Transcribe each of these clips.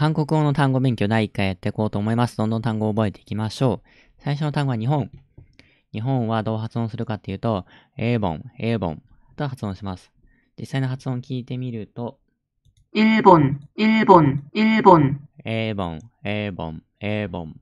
韓国語の単語勉強第1回やっていこうと思います。どんどん単語を覚えていきましょう。最初の単語は日本。日本はどう発音するかっていうと、エーボン、エーボンと発音します。実際の発音を聞いてみると、エーボン、エーボン、エーボン。エーボン、エーボン、エーボン。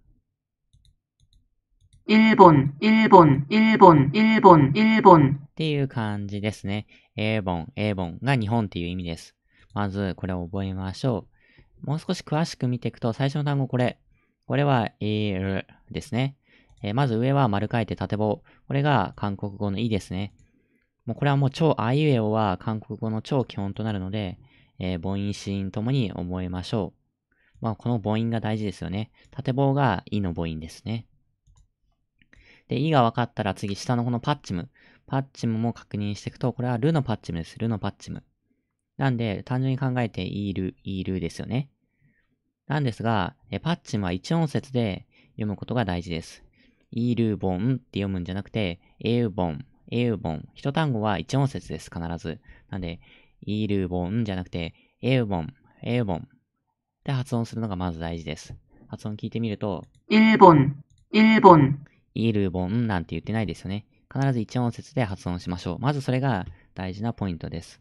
エーボン、エーボン、エーボン、エーボン、エーボン。っていう感じですね。エーボン、エーボンが日本っていう意味です。まず、これを覚えましょう。もう少し詳しく見ていくと、最初の単語これ。これは、いるですね。えー、まず上は丸書いて縦棒。これが韓国語のいですね。もうこれはもう超あいうえおは韓国語の超基本となるので、えー、母音、子音ともに覚えましょう。まあ、この母音が大事ですよね。縦棒がいの母音ですね。で、いが分かったら次下のこのパッチム。パッチムも確認していくと、これはるのパッチムです。るのパッチム。なんで、単純に考えている、いるですよね。なんですが、パッチンは一音節で読むことが大事です。イルーボンって読むんじゃなくて、エウボン、エウボン。一単語は一音節です、必ず。なんで、イルーボンじゃなくて、エウボン、エウボン。って発音するのがまず大事です。発音聞いてみると、えーん、えイールーボンなんて言ってないですよね。必ず一音節で発音しましょう。まずそれが大事なポイントです。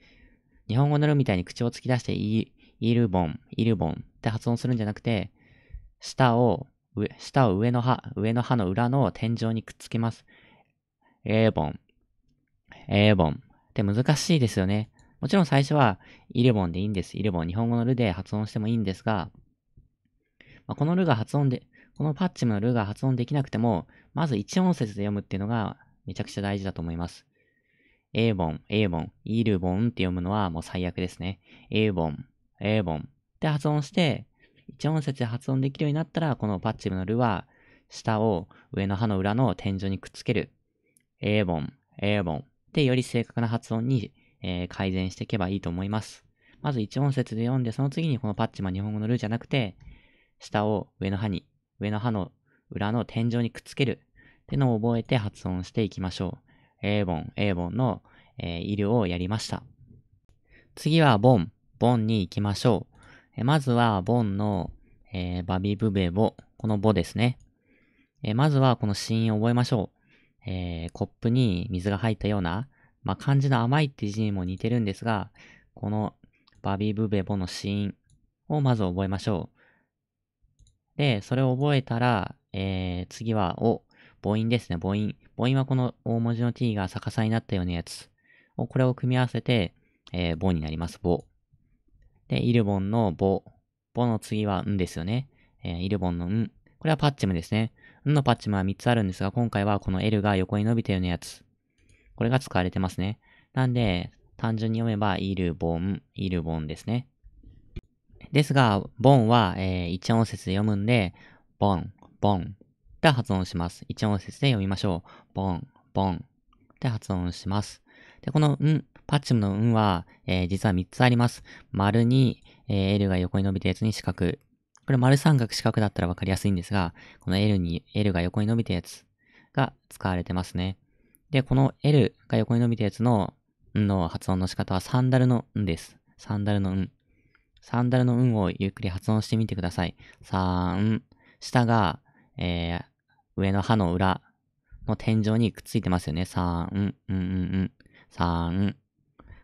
日本語のルみたいに口を突き出してイ、イルボン、イルボンって発音するんじゃなくて、舌を、舌を上の歯、上の歯の裏の天井にくっつけます。エーボン、エーボンって難しいですよね。もちろん最初はイルボンでいいんです。イルボン、日本語のルで発音してもいいんですが、まあ、このルが発音で、このパッチムのルが発音できなくても、まず1音節で読むっていうのがめちゃくちゃ大事だと思います。エーボン、エーボン、イルボンって読むのはもう最悪ですね。エーボン、エーボンって発音して、一音節で発音できるようになったら、このパッチブのルは、下を上の歯の裏の天井にくっつける。エーボン、エーボンってより正確な発音に、えー、改善していけばいいと思います。まず一音節で読んで、その次にこのパッチマ日本語のルじゃなくて、下を上の歯に、上の歯の裏の天井にくっつけるってのを覚えて発音していきましょう。A ボン、A ボンの、えー、医療をやりました。次はボン、ボンに行きましょう。えまずはボンの、えー、バビブベボ、このボですね。えまずはこの子音を覚えましょう。えー、コップに水が入ったような、まあ、漢字の甘いって字にも似てるんですが、このバビブベボの子音をまず覚えましょう。で、それを覚えたら、えー、次は、お、母音ですね、母音。母音はこの大文字の t が逆さになったようなやつ。を、これを組み合わせて、えー、母になります、母。で、イルボンの母。母の次はんですよね。えー、イルボンのん。これはパッチムですね。んのパッチムは3つあるんですが、今回はこの L が横に伸びたようなやつ。これが使われてますね。なんで、単純に読めば、イルボン、イルボンですね。ですが、ボンは、えー、一音節で読むんで、ボン、ボン、で発音します。一音節で読みましょう。ボン、ボン。で発音します。で、この、ん、パッチムのんは、えー、実は3つあります。丸に、えー、L が横に伸びたやつに四角。これ丸三角四角だったらわかりやすいんですが、この L に、L が横に伸びたやつが使われてますね。で、この L が横に伸びたやつの、んの発音の仕方はサンダルのんです。サンダルのん。サンダルのんをゆっくり発音してみてください。さーん。下が、えー、上の歯の裏の天井にくっついてますよね。さーん、うんうんうん、さーん。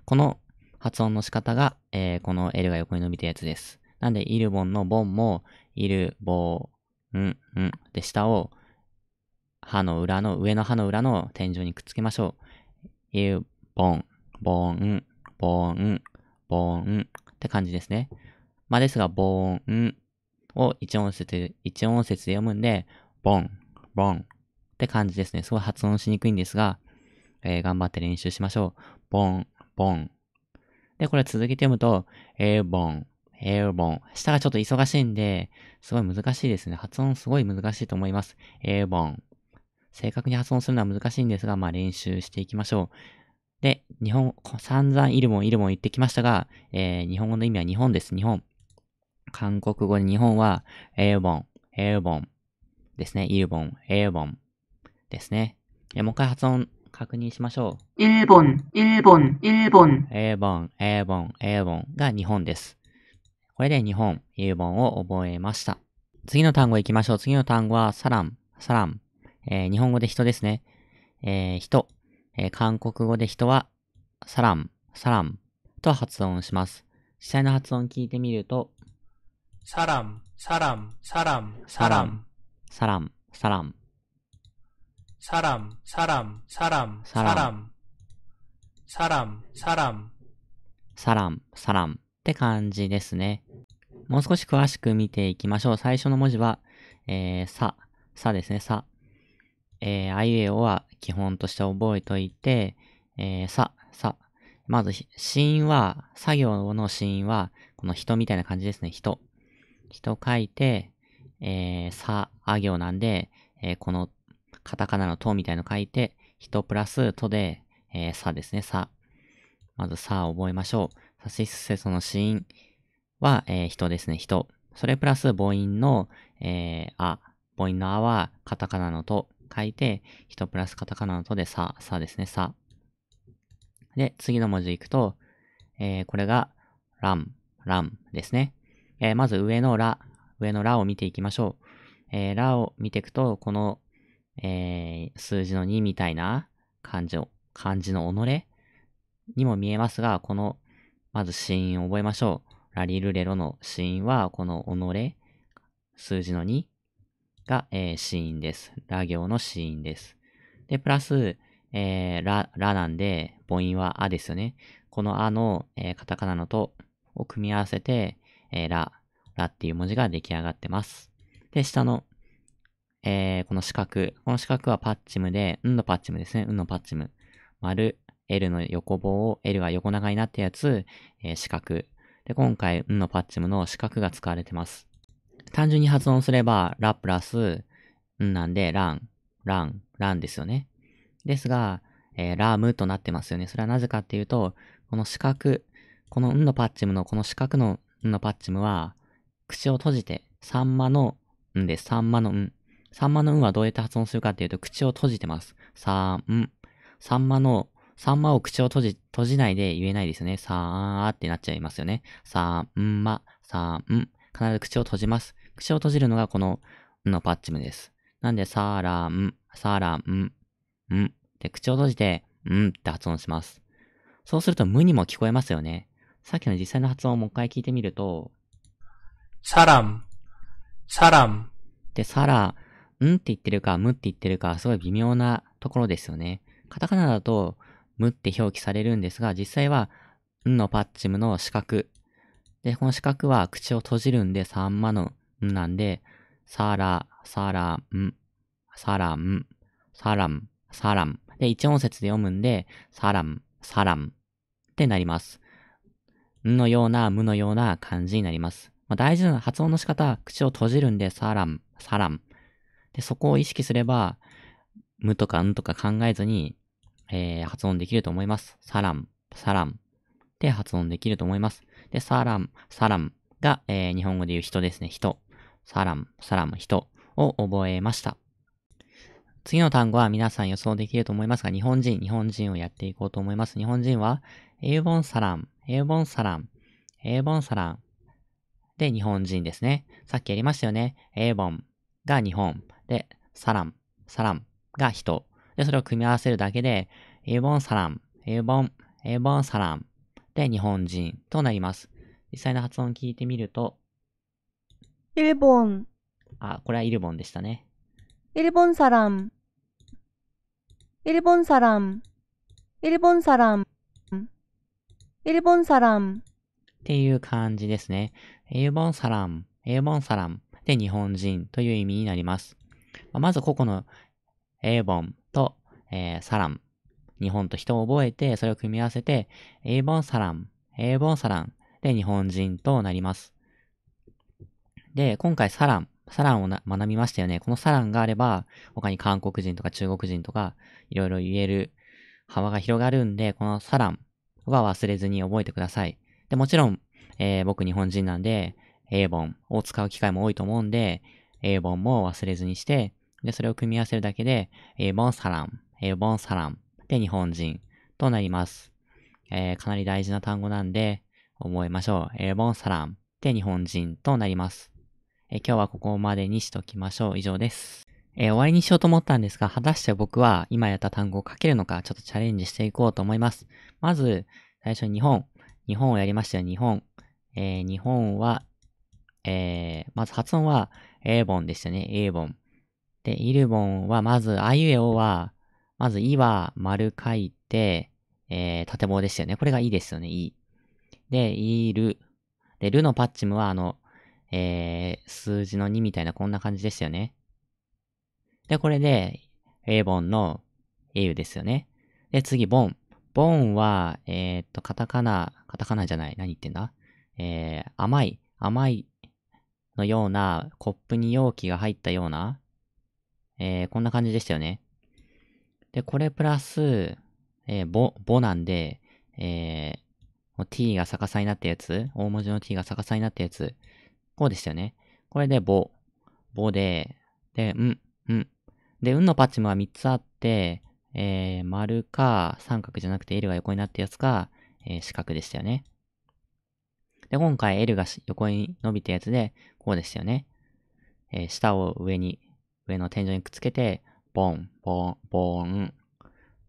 この発音の仕方が、えー、この L が横に伸びたやつです。なんで、イルボンのボンも、イルボン、ん、ん。で、下を、歯の裏の、上の歯の裏の天井にくっつけましょう。イルボン、ボン、ボン、ボンって感じですね。まあ、ですが、ボンを一音節、一音節で読むんで、ボン、ボン。って感じですね。すごい発音しにくいんですが、えー、頑張って練習しましょう。ボン、ボン。で、これ続けて読むと、エーボン、エーボン。下がちょっと忙しいんで、すごい難しいですね。発音すごい難しいと思います。エーボン。正確に発音するのは難しいんですが、まあ練習していきましょう。で、日本、散々イルモン、イルモン言ってきましたが、えー、日本語の意味は日本です。日本。韓国語で日本は、エーボン、エーボン。ですね。イルボン、エーボンですね。もう一回発音確認しましょう。イルボン、イルボン、イルボン。エーボン、エーボン、エーボンが日本です。これで日本、イルボンを覚えました。次の単語行きましょう。次の単語はサラン、サラン。えー、日本語で人ですね。えー、人。えー、韓国語で人はサラン、サランと発音します。実際の発音聞いてみると、サラン、サラン、サラン、サラン。サラン、サラン。サラン、サラン、サラン、サラン。サラン、サラン。サラン、サランって感じですね。もう少し詳しく見ていきましょう。最初の文字は、えー、さ、さですね、さ。えー、あいうえおは基本として覚えといて、えー、さ、さ。まず、死因は、作業の死因は、この人みたいな感じですね、人。人書いて、えー、さ、あ行なんで、えー、このカタカナのとみたいの書いて、人プラスとで、えー、さですね、さ。まずさを覚えましょう。さしすせその子音は、えー、人ですね、人。それプラス母音の、えー、あ。母音のあはカタカナのと書いて、人プラスカタカナのとでさ、さですね、さ。で、次の文字いくと、えー、これが、ラン、ランですね。えー、まず上のラ上のラを見ていきましょう。えー、ラを見ていくと、この、えー、数字の2みたいな感じを、漢字の己にも見えますが、この、まず死因を覚えましょう。ラリルレロの死因は、この己、数字の2が、えー、死因です。ラ行の死因です。で、プラス、えー、ラ、ラなんで、母音はあですよね。このあの、えー、カタカナのとを組み合わせて、えー、ラ、ラっていう文字が出来上がってます。で、下の、えー、この四角。この四角はパッチムで、うんのパッチムですね。うんのパッチム。丸、L の横棒を、L が横長になったやつ、えー、四角。で、今回、うんのパッチムの四角が使われてます。単純に発音すれば、ラプラス、うんなんで、ラン、ラン、ランですよね。ですが、えー、ラームとなってますよね。それはなぜかっていうと、この四角、このうんのパッチムの、この四角のうんのパッチムは、口を閉じて、サンマの、んです。サンマのん。サンマのんはどうやって発音するかっていうと、口を閉じてます。さーん。サンマの、サンマを口を閉じ、閉じないで言えないですよね。さーってなっちゃいますよね。さーんま、さーん。必ず口を閉じます。口を閉じるのがこの、んのパッチムです。なんで、さーらん、さーらん、ん。って口を閉じて、んって発音します。そうすると、無にも聞こえますよね。さっきの実際の発音をもう一回聞いてみると、サラム、サラム。で、サラ、んって言ってるか、むって言ってるか、すごい微妙なところですよね。カタカナだと、むって表記されるんですが、実際は、んのパッチムの四角。で、この四角は口を閉じるんで、サンマのんなんで、サラ、サラ、ん、サラ、ん、サラム、サラム。で、一音節で読むんで、サラム、サラムってなります。んのような、むのような感じになります。まあ、大事な発音の仕方、口を閉じるんで、サラン、サラン。で、そこを意識すれば、無とかんとか考えずに、えー、発音できると思います。サラン、サランで発音できると思います。で、サラン、サランが、えー、日本語で言う人ですね。人。サラン、サラン、人を覚えました。次の単語は皆さん予想できると思いますが、日本人、日本人をやっていこうと思います。日本人は、英ンサラン、英ンサラン、英ンサランで、日本人ですね。さっきやりましたよね。エーボンが日本。で、サラン、サランが人。で、それを組み合わせるだけで、エーボンサラン、エーボン、エーボンサラン。で、日本人となります。実際の発音聞いてみると、イルボン。あ、これはイルボンでしたね。イルボンサラン。イルボンサラン。イルボンサラン。イルボンサラン。っていう感じですね。英文サラン、英文サランで日本人という意味になります。まずここの英文と、えー、サラン、日本と人を覚えてそれを組み合わせて英文サラン、英文サランで日本人となります。で、今回サラン、サランを学びましたよね。このサランがあれば、他に韓国人とか中国人とか、いろいろ言える幅が広がるんで、このサランは忘れずに覚えてください。で、もちろん、えー、僕日本人なんで、英文を使う機会も多いと思うんで、英文も忘れずにして、で、それを組み合わせるだけで、英文サラン、英文サランで日本人となります。えー、かなり大事な単語なんで、覚えましょう。英文サランで日本人となります。えー、今日はここまでにしときましょう。以上です。えー、終わりにしようと思ったんですが、果たして僕は今やった単語を書けるのか、ちょっとチャレンジしていこうと思います。まず、最初に日本。日本をやりましたよ。日本。えー、日本は、えー、まず発音は、エーボンでしたね。エーボン。で、イルボンは、まず、あいうえおは、まず、いは丸書いて、えー、縦棒でしたよね。これがいいですよね、い。で、いる。で、るのパッチムは、あの、えー、数字の2みたいな、こんな感じでしたよね。で、これで、エーボンの、エユですよね。で、次、ボン。ボンは、えー、っと、カタカナ、カタカナじゃない。何言ってんだえー、甘い、甘いのようなコップに容器が入ったような、えー、こんな感じでしたよね。で、これプラス、えー、ぼ、ぼなんで、えー、t が逆さになったやつ、大文字の t が逆さになったやつ、こうでしたよね。これでぼ、ぼで、で、うん、うん。で、うんのパッチムは3つあって、えー、丸か三角じゃなくて L が横になったやつか、えー、四角でしたよね。で、今回 L が横に伸びたやつで、こうですよね。えー、下を上に、上の天井にくっつけて、ボン、ボン、ボン。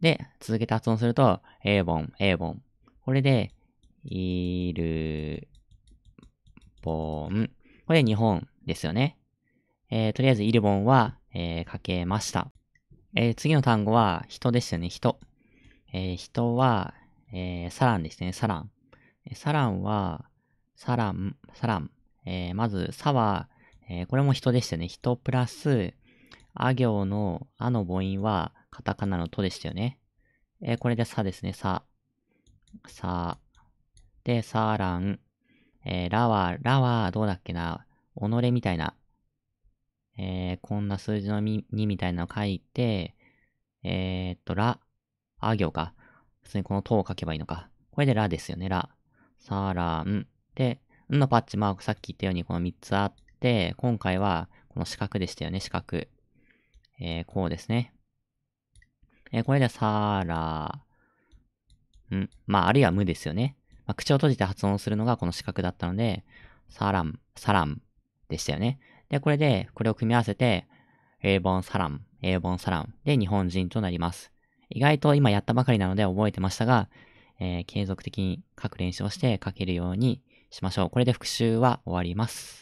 で、続けて発音すると、A ボン、A ボン。これで、いる、ボン。これ日本ですよね。えー、とりあえず、イルボンは、えー、書けました。えー、次の単語は、人ですよね、人。えー、人は、えー、サランですね、サラン。サランは、サラン、サラン。えー、まず、サは、えー、これも人でしたね。人プラス、あ行のあの母音は、カタカナのとでしたよね。えー、これでさですね。さ。さ。で、さらん。えー、らは、らは、どうだっけな。己みたいな。えー、こんな数字の2みたいなの書いて、えー、っと、ら。あ行か。普通にこのとを書けばいいのか。これでらですよね。ら。さらん。で、のパッチマークさっき言ったようにこの3つあって、今回はこの四角でしたよね、四角。えー、こうですね。えー、これでさら、んまあ、あるいは無ですよね。まあ、口を閉じて発音するのがこの四角だったので、サラム、サラムでしたよね。で、これで、これを組み合わせて、英文サラン、英文サランで日本人となります。意外と今やったばかりなので覚えてましたが、えー、継続的に書く練習をして書けるようにしましょう。これで復習は終わります。